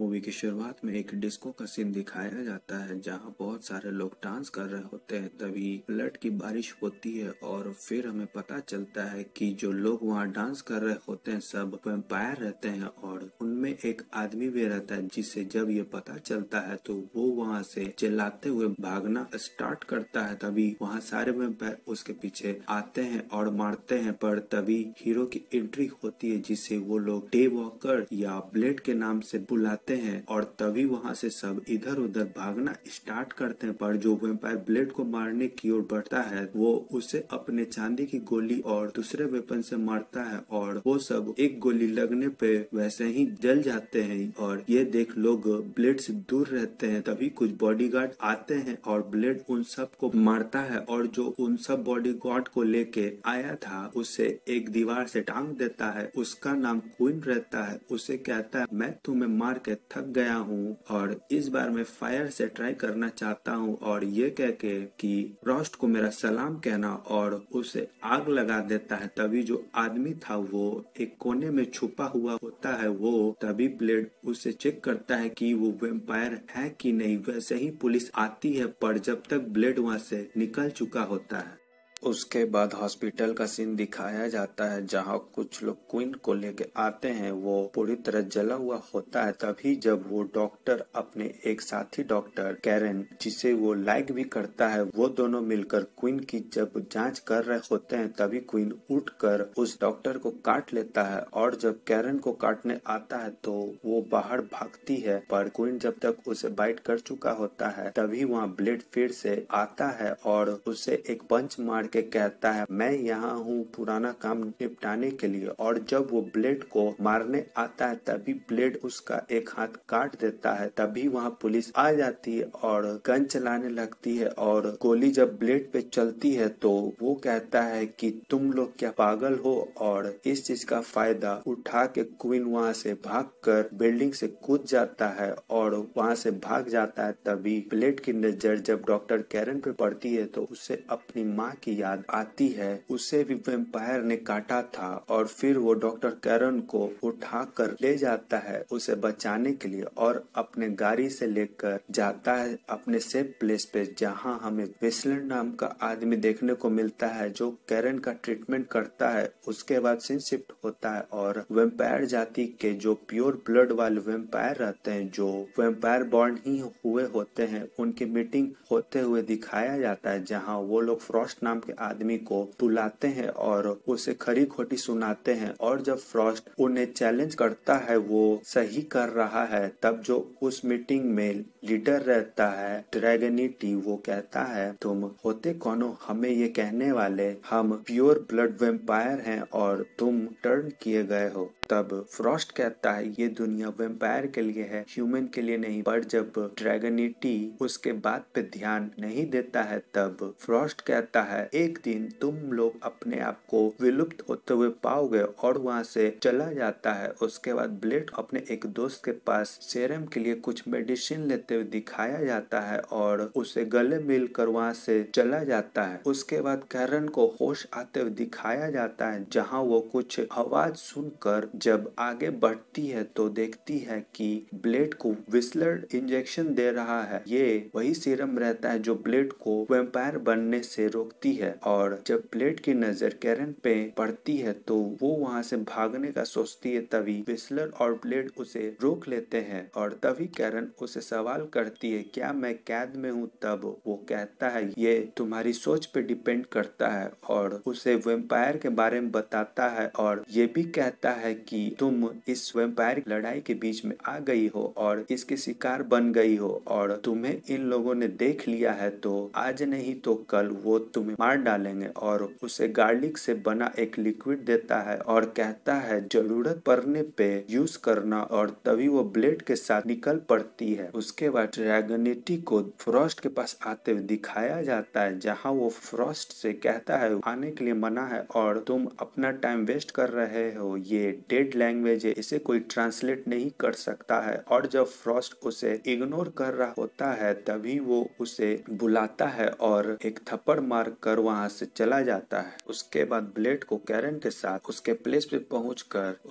movie की शुरुआत में एक डिस्को का सीन दिखाया जाता है जहां बहुत सारे लोग डांस कर रहे होते हैं तभी ब्लड की बारिश होती है और फिर हमें पता चलता है कि जो लोग वहां डांस कर रहे होते हैं सब वेम्पायर रहते हैं और उनमें एक आदमी भी रहता है जिसे जब ये पता चलता है तो वो वहां से चिल्लाते हुए भागना स्टार्ट करता है तभी वहाँ सारे वेम्पायर उसके पीछे आते हैं और मारते हैं पर तभी हीरो की एंट्री होती है जिसे वो लोग डे वॉकर या ब्लेड के नाम से बुलाते जाते हैं और तभी वहां से सब इधर उधर भागना स्टार्ट करते हैं पर जो वेम्पायर ब्लेड को मारने की ओर बढ़ता है वो उसे अपने चांदी की गोली और दूसरे वेपन से मारता है और वो सब एक गोली लगने पे वैसे ही जल जाते हैं और ये देख लोग ब्लेड से दूर रहते हैं तभी कुछ बॉडी आते हैं और ब्लेड उन सब को मारता है और जो उन सब बॉडी को लेके आया था उसे एक दीवार से टांग देता है उसका नाम क्वीन रहता है उसे कहता है मैं तुम्हें मार के से थक गया हूँ और इस बार मैं फायर से ट्राई करना चाहता हूँ और ये कह के कि रोस्ट को मेरा सलाम कहना और उसे आग लगा देता है तभी जो आदमी था वो एक कोने में छुपा हुआ होता है वो तभी ब्लेड उसे चेक करता है कि वो वेम्पायर है कि नहीं वैसे ही पुलिस आती है पर जब तक ब्लेड वहाँ से निकल चुका होता है उसके बाद हॉस्पिटल का सीन दिखाया जाता है जहां कुछ लोग क्वीन को लेके आते हैं वो पूरी तरह जला हुआ होता है तभी जब वो डॉक्टर अपने एक साथी डॉक्टर कैरन जिसे वो लाइक भी करता है वो दोनों मिलकर क्वीन की जब जांच कर रहे होते हैं तभी क्वीन उठकर उस डॉक्टर को काट लेता है और जब कैरन को काटने आता है तो वो बाहर भागती है पर क्वीन जब तक उसे बाइट कर चुका होता है तभी वहाँ ब्लेड फिर से आता है और उसे एक पंच मार करके कहता है मैं यहाँ हूँ पुराना काम निपटाने के लिए और जब वो ब्लेड को मारने आता है तभी ब्लेड उसका एक हाथ काट देता है तभी वहाँ पुलिस आ जाती है और गन चलाने लगती है और गोली जब ब्लेड पे चलती है तो वो कहता है कि तुम लोग क्या पागल हो और इस चीज का फायदा उठा के क्वीन वहाँ से भाग कर बिल्डिंग से कूद जाता है और वहाँ से भाग जाता है तभी ब्लेड की नजर जब डॉक्टर कैरन पे पड़ती है तो उसे अपनी माँ की याद आती है उसे भी वेम्पायर ने काटा था और फिर वो डॉक्टर कैरन को उठा कर ले जाता है उसे बचाने के लिए और अपने गाड़ी से लेकर जाता है अपने सेफ प्लेस पे जहाँ हमें वेस्लर नाम का आदमी देखने को मिलता है जो कैरन का ट्रीटमेंट करता है उसके बाद सीन शिफ्ट होता है और वेम्पायर जाति के जो प्योर ब्लड वाले वेम्पायर रहते हैं जो वेम्पायर बॉन्ड ही हुए होते हैं उनकी मीटिंग होते हुए दिखाया जाता है जहाँ वो लोग फ्रॉस्ट नाम के आदमी को तुलाते हैं और उसे खरी खोटी सुनाते हैं और जब फ्रॉस्ट उन्हें चैलेंज करता है वो सही कर रहा है तब जो उस मीटिंग में लीडर रहता है ड्रैगनिटी वो कहता है तुम होते कौनो हमें ये कहने वाले हम प्योर ब्लड वेम्पायर हैं और तुम टर्न किए गए हो तब फ्रॉस्ट कहता है ये दुनिया वेम्पायर के लिए है ह्यूमन के लिए नहीं पर जब ड्रैगनिटी उसके बात पे ध्यान नहीं देता है तब फ्रॉस्ट कहता है एक दिन तुम लोग अपने आप को विलुप्त होते हुए पाओगे और वहाँ से चला जाता है उसके बाद ब्लेड अपने एक दोस्त के पास सेरम के लिए कुछ मेडिसिन लेते करते हुए दिखाया जाता है और उसे गले मिलकर वहां से चला जाता है उसके बाद कैरन को होश आते हुए दिखाया जाता है जहां वो कुछ आवाज सुनकर जब आगे बढ़ती है तो देखती है कि ब्लेड को विस्लर इंजेक्शन दे रहा है ये वही सीरम रहता है जो ब्लेड को वेम्पायर बनने से रोकती है और जब ब्लेड की नजर कैरन पे पड़ती है तो वो वहां से भागने का सोचती है तभी विस्लर और ब्लेड उसे रोक लेते हैं और तभी कैरन उसे सवाल सवाल करती है क्या मैं कैद में हूँ तब वो कहता है ये तुम्हारी सोच पे डिपेंड करता है और उसे वेम्पायर के बारे में बताता है और ये भी कहता है कि तुम इस वेम्पायर लड़ाई के बीच में आ गई हो और इसके शिकार बन गई हो और तुम्हें इन लोगों ने देख लिया है तो आज नहीं तो कल वो तुम्हें मार डालेंगे और उसे गार्लिक से बना एक लिक्विड देता है और कहता है जरूरत पड़ने पे यूज करना और तभी वो ब्लेड के साथ निकल पड़ती है उसके हुआ ड्रैगनिटी को फ्रॉस्ट के पास आते हुए दिखाया जाता है जहां वो फ्रॉस्ट से कहता है आने के लिए मना है और तुम अपना टाइम वेस्ट कर रहे हो ये डेड लैंग्वेज है इसे कोई ट्रांसलेट नहीं कर सकता है और जब फ्रॉस्ट उसे इग्नोर कर रहा होता है तभी वो उसे बुलाता है और एक थप्पड़ मार कर वहां से चला जाता है उसके बाद ब्लेड को कैरन के साथ उसके प्लेस पे पहुँच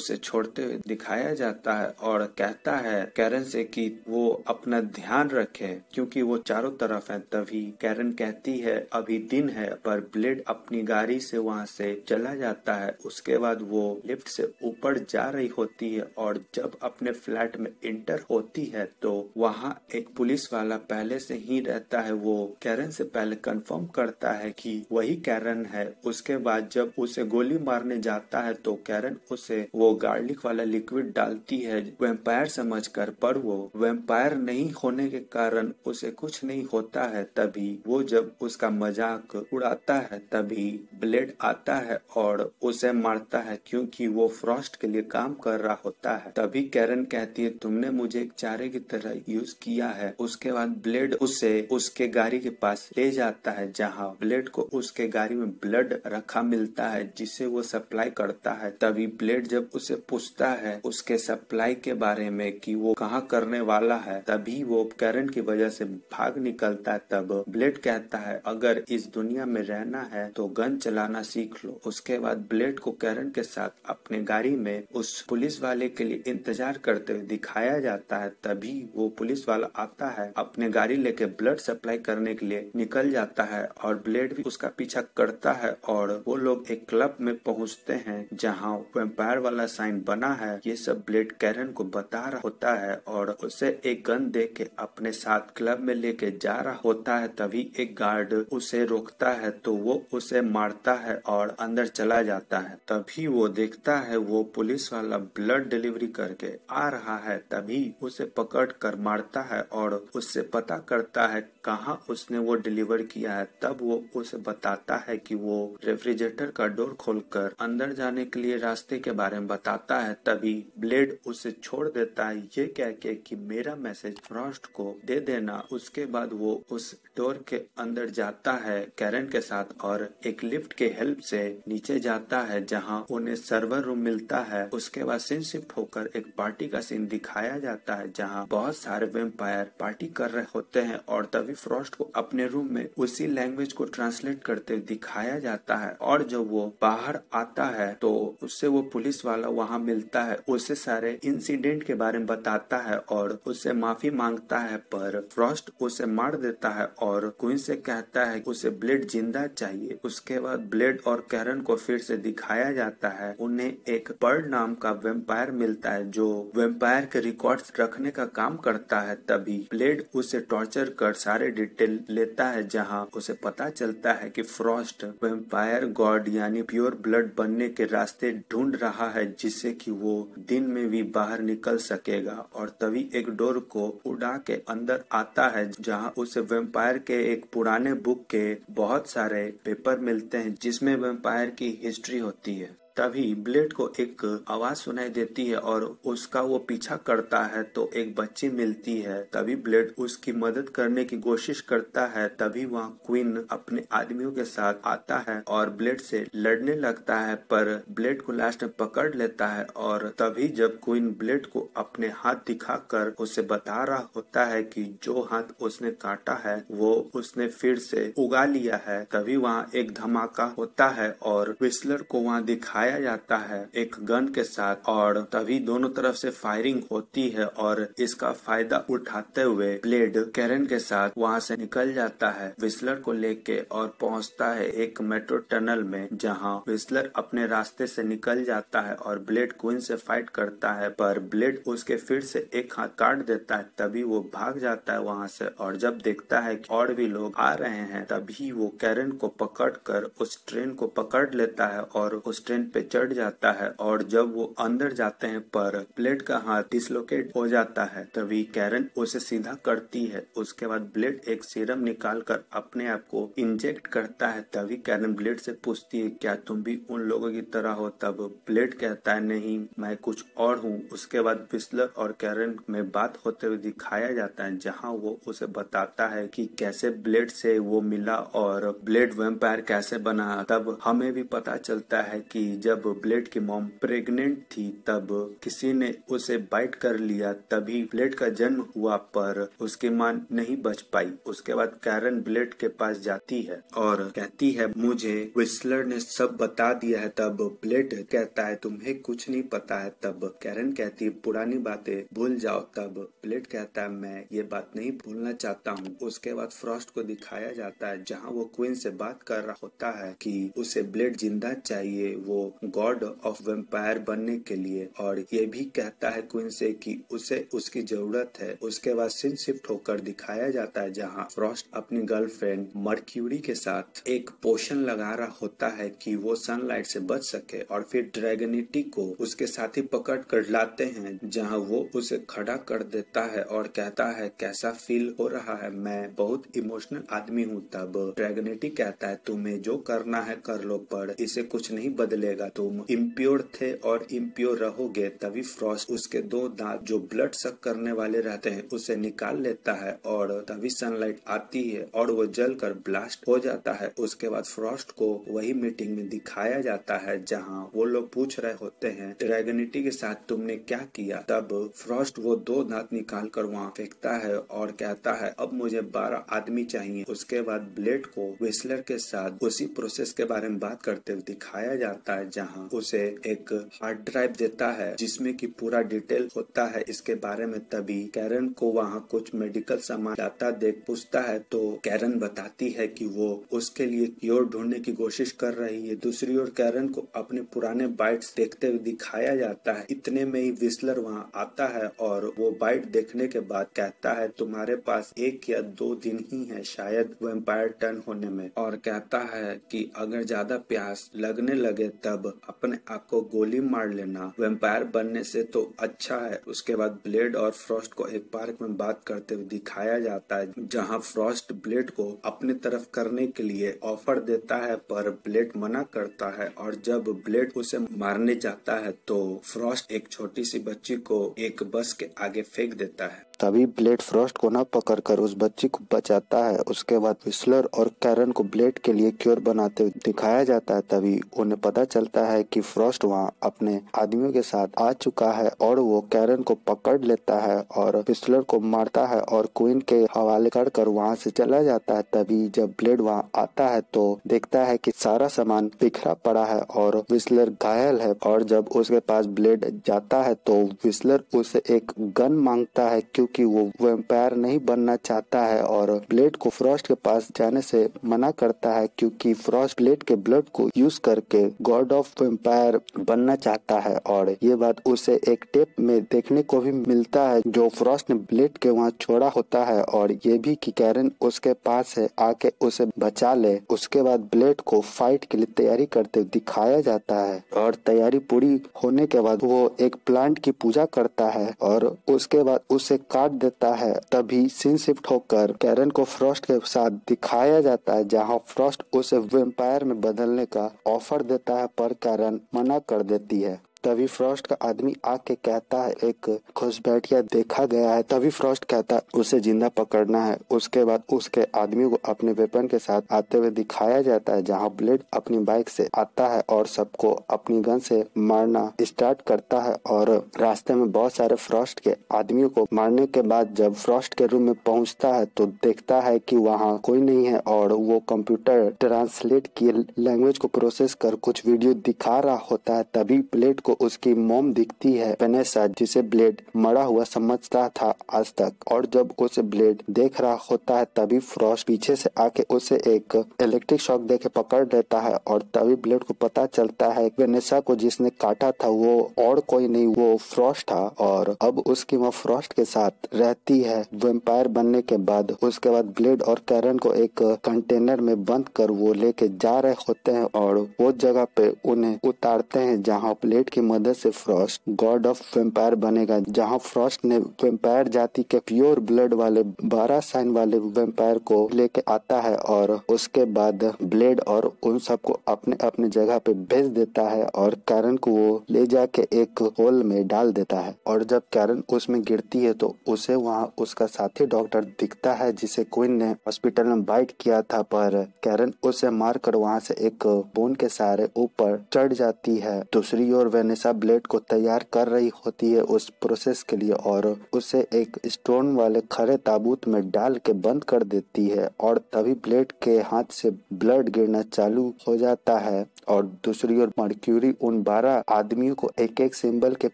उसे छोड़ते हुए दिखाया जाता है और कहता है कैरन से कि वो अपना ध्यान रखे क्योंकि वो चारों तरफ है तभी कैरन कहती है अभी दिन है पर ब्लेड अपनी गाड़ी से वहां से चला जाता है उसके बाद वो लिफ्ट से ऊपर जा रही होती है और जब अपने फ्लैट में इंटर होती है तो वहाँ एक पुलिस वाला पहले से ही रहता है वो कैरन से पहले कंफर्म करता है कि वही कैरन है उसके बाद जब उसे गोली मारने जाता है तो कैरन उसे वो गार्लिक वाला लिक्विड डालती है वेम्पायर समझ कर पर वो वेम्पायर नहीं नहीं होने के कारण उसे कुछ नहीं होता है तभी वो जब उसका मजाक उड़ाता है तभी ब्लेड आता है और उसे मारता है क्योंकि वो फ्रॉस्ट के लिए काम कर रहा होता है तभी कैरन कहती है तुमने मुझे एक चारे की तरह यूज किया है उसके बाद ब्लेड उसे उसके गाड़ी के पास ले जाता है जहाँ ब्लेड को उसके गाड़ी में ब्लड रखा मिलता है जिसे वो सप्लाई करता है तभी ब्लेड जब उसे पूछता है उसके सप्लाई के बारे में कि वो कहाँ करने वाला है तभी भी वो उपकरण की वजह से भाग निकलता है तब ब्लेड कहता है अगर इस दुनिया में रहना है तो गन चलाना सीख लो उसके बाद ब्लेड को कैरन के साथ अपने गाड़ी में उस पुलिस वाले के लिए इंतजार करते हुए दिखाया जाता है तभी वो पुलिस वाला आता है अपने गाड़ी लेके ब्लड सप्लाई करने के लिए निकल जाता है और ब्लेड भी उसका पीछा करता है और वो लोग एक क्लब में पहुंचते हैं जहाँ वेम्पायर वाला साइन बना है ये सब ब्लेड कैरन को बता रहा होता है और उसे एक गन दे लेके अपने साथ क्लब में लेके जा रहा होता है तभी एक गार्ड उसे रोकता है तो वो उसे मारता है और अंदर चला जाता है तभी वो देखता है वो पुलिस वाला ब्लड डिलीवरी करके आ रहा है तभी उसे पकड़ कर मारता है और उससे पता करता है कहा उसने वो डिलीवर किया है तब वो उसे बताता है कि वो रेफ्रिजरेटर का डोर खोलकर अंदर जाने के लिए रास्ते के बारे में बताता है तभी ब्लेड उसे छोड़ देता है ये कह के कि मेरा मैसेज फ्रॉस्ट को दे देना उसके बाद वो उस डोर के अंदर जाता है कैरन के साथ और एक लिफ्ट के हेल्प से नीचे जाता है जहाँ उन्हें सर्वर रूम मिलता है उसके बाद सीन शिफ्ट होकर एक पार्टी का सीन दिखाया जाता है जहाँ बहुत सारे वेम्पायर पार्टी कर रहे होते हैं और तभी फ्रॉस्ट को अपने रूम में उसी लैंग्वेज को ट्रांसलेट करते दिखाया जाता है और जब वो बाहर आता है तो उससे वो पुलिस वाला वहाँ मिलता है उसे सारे इंसिडेंट के बारे में बताता है और उससे माफी मांगता है पर फ्रॉस्ट उसे मार देता है और क्वीन से कहता है उसे ब्लेड जिंदा चाहिए उसके बाद ब्लेड और कैरन को फिर से दिखाया जाता है उन्हें एक पर्ड नाम का वेम्पायर मिलता है जो वेम्पायर के रिकॉर्ड रखने का काम करता है तभी ब्लेड उसे टॉर्चर कर सारे सारे डिटेल लेता है जहाँ उसे पता चलता है कि फ्रॉस्ट वेम्पायर गॉड यानी प्योर ब्लड बनने के रास्ते ढूंढ रहा है जिससे कि वो दिन में भी बाहर निकल सकेगा और तभी एक डोर को उड़ा के अंदर आता है जहाँ उसे वेम्पायर के एक पुराने बुक के बहुत सारे पेपर मिलते हैं जिसमें वेम्पायर की हिस्ट्री होती है तभी ब्लेड को एक आवाज सुनाई देती है और उसका वो पीछा करता है तो एक बच्ची मिलती है तभी ब्लेड उसकी मदद करने की कोशिश करता है तभी वहाँ क्वीन अपने आदमियों के साथ आता है और ब्लेड से लड़ने लगता है पर ब्लेड को लास्ट में पकड़ लेता है और तभी जब क्वीन ब्लेड को अपने हाथ दिखाकर उसे बता रहा होता है कि जो हाथ उसने काटा है वो उसने फिर से उगा लिया है तभी वहाँ एक धमाका होता है और विस्लर को वहाँ दिखाया लगाया जाता है एक गन के साथ और तभी दोनों तरफ से फायरिंग होती है और इसका फायदा उठाते हुए ब्लेड कैरन के साथ वहां से निकल जाता है विस्लर को लेके और पहुंचता है एक मेट्रो टनल में जहां विस्लर अपने रास्ते से निकल जाता है और ब्लेड क्वीन से फाइट करता है पर ब्लेड उसके फिर से एक हाथ काट देता है तभी वो भाग जाता है वहां से और जब देखता है कि और भी लोग आ रहे हैं तभी वो कैरन को पकड़ कर उस ट्रेन को पकड़ लेता है और उस ट्रेन पे पे चढ़ जाता है और जब वो अंदर जाते हैं पर ब्लेड का हाथ डिसलोकेट हो जाता है तभी कैरन उसे सीधा करती है उसके बाद ब्लेड एक सीरम निकाल कर अपने आप को इंजेक्ट करता है तभी कैरन ब्लेड से पूछती है क्या तुम भी उन लोगों की तरह हो तब ब्लेड कहता है नहीं मैं कुछ और हूँ उसके बाद बिस्लर और कैरन में बात होते हुए दिखाया जाता है जहाँ वो उसे बताता है कि कैसे ब्लेड से वो मिला और ब्लेड वेम्पायर कैसे बना तब हमें भी पता चलता है कि जब ब्लेड की मोम प्रेग्नेंट थी तब किसी ने उसे बाइट कर लिया तभी ब्लेड का जन्म हुआ पर उसकी मां नहीं बच पाई उसके बाद कैरन ब्लेड के पास जाती है और कहती है मुझे विस्लर ने सब बता दिया है तब ब्लेड कहता है तुम्हें कुछ नहीं पता है तब कैरन कहती है पुरानी बातें भूल जाओ तब ब्लेड कहता है मैं ये बात नहीं भूलना चाहता हूँ उसके बाद फ्रॉस्ट को दिखाया जाता है जहाँ वो क्वीन से बात कर रहा होता है कि उसे ब्लेड जिंदा चाहिए वो गॉड ऑफ वेम्पायर बनने के लिए और ये भी कहता है क्वीन से कि उसे उसकी जरूरत है उसके बाद सिन शिफ्ट होकर दिखाया जाता है जहाँ फ्रॉस्ट अपनी गर्लफ्रेंड मर्क्यूरी के साथ एक पोषण लगा रहा होता है कि वो सनलाइट से बच सके और फिर ड्रैगनिटी को उसके साथी पकड़ कर लाते हैं जहाँ वो उसे खड़ा कर देता है और कहता है कैसा फील हो रहा है मैं बहुत इमोशनल आदमी हूँ तब ड्रैगनिटी कहता है तुम्हें जो करना है कर लो पर इसे कुछ नहीं बदलेगा रहेगा तुम इम्प्योर थे और इम्प्योर रहोगे तभी फ्रॉस्ट उसके दो दांत जो ब्लड सक करने वाले रहते हैं उसे निकाल लेता है और तभी सनलाइट आती है और वो जल कर ब्लास्ट हो जाता है उसके बाद फ्रॉस्ट को वही मीटिंग में दिखाया जाता है जहाँ वो लोग पूछ रहे होते हैं ड्रैगनिटी के साथ तुमने क्या किया तब फ्रॉस्ट वो दो दांत निकाल कर वहाँ फेंकता है और कहता है अब मुझे बारह आदमी चाहिए उसके बाद ब्लेड को विस्लर के साथ उसी प्रोसेस के बारे में बात करते हुए दिखाया जाता है जहां उसे एक हार्ड ड्राइव देता है जिसमें कि पूरा डिटेल होता है इसके बारे में तभी कैरन को वहां कुछ मेडिकल सामान जाता देख पूछता है तो कैरन बताती है कि वो उसके लिए क्योर ढूंढने की कोशिश कर रही है दूसरी ओर कैरन को अपने पुराने बाइट्स देखते हुए दिखाया जाता है इतने में ही विस्लर वहाँ आता है और वो बाइट देखने के बाद कहता है तुम्हारे पास एक या दो दिन ही है शायद एम्पायर टर्न होने में और कहता है कि अगर ज्यादा प्यास लगने लगे तब अब अपने आप को गोली मार लेना वेम्पायर बनने से तो अच्छा है उसके बाद ब्लेड और फ्रॉस्ट को एक पार्क में बात करते हुए दिखाया जाता है जहाँ फ्रॉस्ट ब्लेड को अपने तरफ करने के लिए ऑफर देता है पर ब्लेड मना करता है और जब ब्लेड उसे मारने जाता है तो फ्रॉस्ट एक छोटी सी बच्ची को एक बस के आगे फेंक देता है तभी ब्लेड फ्रॉस्ट को न पकड़कर उस बच्ची को बचाता है उसके बाद विस्लर और कैरन को ब्लेड के लिए क्योर बनाते हुए दिखाया जाता है तभी उन्हें पता चलता है कि फ्रॉस्ट वहाँ अपने आदमियों के साथ आ चुका है और वो कैरन को पकड़ लेता है और विस्लर को मारता है और क्वीन के हवाले कर कर वहाँ से चला जाता है तभी जब ब्लेड वहाँ आता है तो देखता है कि सारा सामान बिखरा पड़ा है और विस्लर घायल है और जब उसके पास ब्लेड जाता है तो विस्लर उसे एक गन मांगता है क्यों क्योंकि वो वेम्पायर नहीं बनना चाहता है और ब्लेड को फ्रॉस्ट के पास जाने से मना करता है क्योंकि फ्रॉस्ट ब्लेड के ब्लड को यूज करके गॉड ऑफ वेम्पायर बनना चाहता है और ये बात उसे एक टेप में देखने को भी मिलता है जो फ्रॉस्ट ने ब्लेड के वहाँ छोड़ा होता है और ये भी की कैरन उसके पास है आके उसे बचा ले उसके बाद ब्लेड को फाइट के लिए तैयारी करते दिखाया जाता है और तैयारी पूरी होने के बाद वो एक प्लांट की पूजा करता है और उसके बाद उसे साथ देता है तभी सीन शिफ्ट होकर कैरन को फ्रॉस्ट के साथ दिखाया जाता है जहां फ्रॉस्ट उसे वेम्पायर में बदलने का ऑफर देता है पर कैरन मना कर देती है तभी फ्रॉस्ट का आदमी आके कहता है एक घुसपैठिया देखा गया है तभी फ्रॉस्ट कहता है उसे जिंदा पकड़ना है उसके बाद उसके आदमी को अपने वेपन के साथ आते हुए दिखाया जाता है जहां ब्लेड अपनी बाइक से आता है और सबको अपनी गन से मारना स्टार्ट करता है और रास्ते में बहुत सारे फ्रॉस्ट के आदमियों को मारने के बाद जब फ्रॉस्ट के रूम में पहुंचता है तो देखता है की वहाँ कोई नहीं है और वो कंप्यूटर ट्रांसलेट किए लैंग्वेज को प्रोसेस कर कुछ वीडियो दिखा रहा होता है तभी ब्लेड को उसकी मोम दिखती है पेनेसा जिसे ब्लेड मरा हुआ समझता था आज तक और जब उसे ब्लेड देख रहा होता है तभी फ्रॉस्ट पीछे से आके उसे एक इलेक्ट्रिक शॉक देके पकड़ लेता है और तभी ब्लेड को पता चलता है वेनेसा को जिसने काटा था वो और कोई नहीं वो फ्रॉस्ट था और अब उसकी माँ फ्रॉस्ट के साथ रहती है वेम्पायर बनने के बाद उसके बाद ब्लेड और कैरन को एक कंटेनर में बंद कर वो लेके जा रहे होते हैं और वो जगह पे उन्हें उतारते हैं जहाँ प्लेट की मदद से फ्रॉस्ट गॉड ऑफ वेम्पायर बनेगा जहां फ्रॉस्ट ने वेम्पायर जाति के प्योर ब्लड वाले बारह साइन वाले वेम्पायर को लेके आता है और उसके बाद ब्लेड और उन सबको अपने अपने जगह पे भेज देता है और कैरन को वो ले जाके एक होल में डाल देता है और जब कैरन उसमें गिरती है तो उसे वहाँ उसका साथी डॉक्टर दिखता है जिसे क्विन ने हॉस्पिटल में बाइट किया था पर कैरन उसे मार कर वहाँ से एक बोन के सहारे ऊपर चढ़ जाती है दूसरी ओर वे वनेसा ब्लेड को तैयार कर रही होती है उस प्रोसेस के लिए और उसे एक स्टोन वाले खड़े ताबूत में डाल के बंद कर देती है और तभी ब्लेड के हाथ से ब्लड गिरना चालू हो जाता है और दूसरी ओर मर्क्यूरी उन बारह आदमियों को एक एक सिंबल के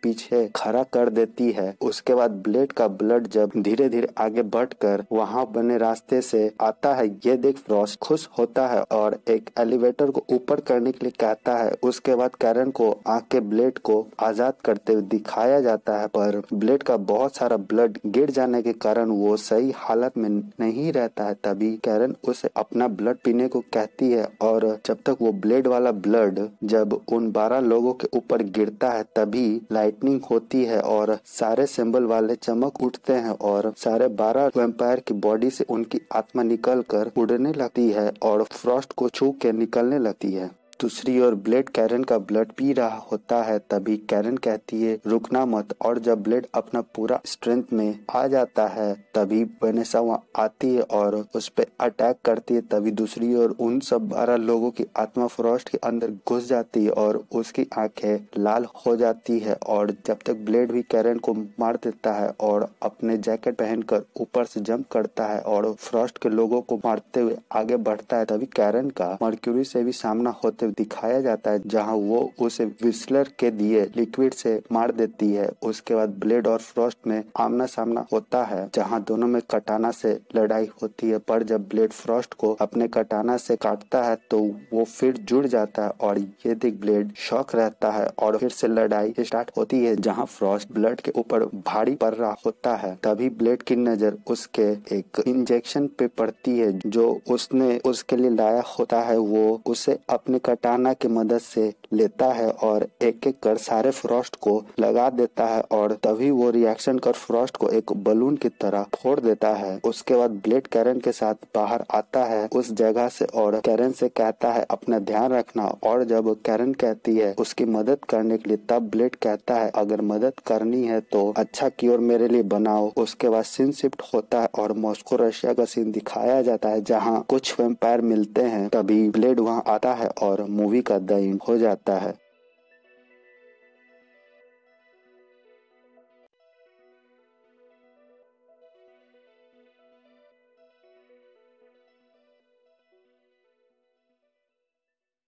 पीछे खड़ा कर देती है उसके बाद ब्लेड का ब्लड जब धीरे धीरे आगे बढ़कर वहां बने रास्ते से आता है ये देख फ्रॉस्ट खुश होता है और एक एलिवेटर को ऊपर करने के लिए कहता है उसके बाद कैरन को आके ब्लेड ब्लेड को आजाद करते हुए दिखाया जाता है पर ब्लेड का बहुत सारा ब्लड गिर जाने के कारण वो सही हालत में नहीं रहता है तभी कैरन उसे अपना ब्लड पीने को कहती है और जब तक वो ब्लेड वाला ब्लड जब उन बारह लोगों के ऊपर गिरता है तभी लाइटनिंग होती है और सारे सिंबल वाले चमक उठते हैं और सारे बारह वेम्पायर की बॉडी से उनकी आत्मा निकल कर उड़ने लगती है और फ्रॉस्ट को छू के निकलने लगती है दूसरी ओर ब्लेड कैरन का ब्लड पी रहा होता है तभी कैरन कहती है रुकना मत और जब ब्लेड अपना पूरा स्ट्रेंथ में आ जाता है तभी वनेसा वहाँ आती है और उस पर अटैक करती है तभी दूसरी ओर उन सब बारह लोगों की आत्मा फ्रॉस्ट के अंदर घुस जाती है और उसकी आंखें लाल हो जाती है और जब तक ब्लेड भी कैरन को मार देता है और अपने जैकेट पहनकर ऊपर से जंप करता है और फ्रॉस्ट के लोगों को मारते हुए आगे बढ़ता है तभी कैरन का मर्क्यूरी से भी सामना होते दिखाया जाता है जहां वो उसे विस्लर के दिए लिक्विड से मार देती है उसके बाद ब्लेड और फ्रॉस्ट में आमना सामना होता है जहां दोनों में कटाना से लड़ाई होती है पर जब ब्लेड फ्रॉस्ट को अपने कटाना से काटता है तो वो फिर जुड़ जाता है और ये दिख ब्लेड शौक रहता है और फिर से लड़ाई स्टार्ट होती है जहाँ फ्रॉस्ट ब्लड के ऊपर भारी पड़ रहा होता है तभी ब्लेड की नजर उसके एक इंजेक्शन पे पड़ती है जो उसने उसके लिए लाया होता है वो उसे अपने कर कटाना की मदद से लेता है और एक एक कर सारे फ्रॉस्ट को लगा देता है और तभी वो रिएक्शन कर फ्रॉस्ट को एक बलून की तरह फोड़ देता है उसके बाद ब्लेड कैरन के साथ बाहर आता है उस जगह से और कैरन से कहता है अपना ध्यान रखना और जब कैरन कहती है उसकी मदद करने के लिए तब ब्लेड कहता है अगर मदद करनी है तो अच्छा की मेरे लिए बनाओ उसके बाद सीन शिफ्ट होता है और मॉस्को रशिया का सीन दिखाया जाता है जहाँ कुछ वेम्पायर मिलते हैं तभी ब्लेड वहाँ आता है और मूवी का दाइम हो जाता है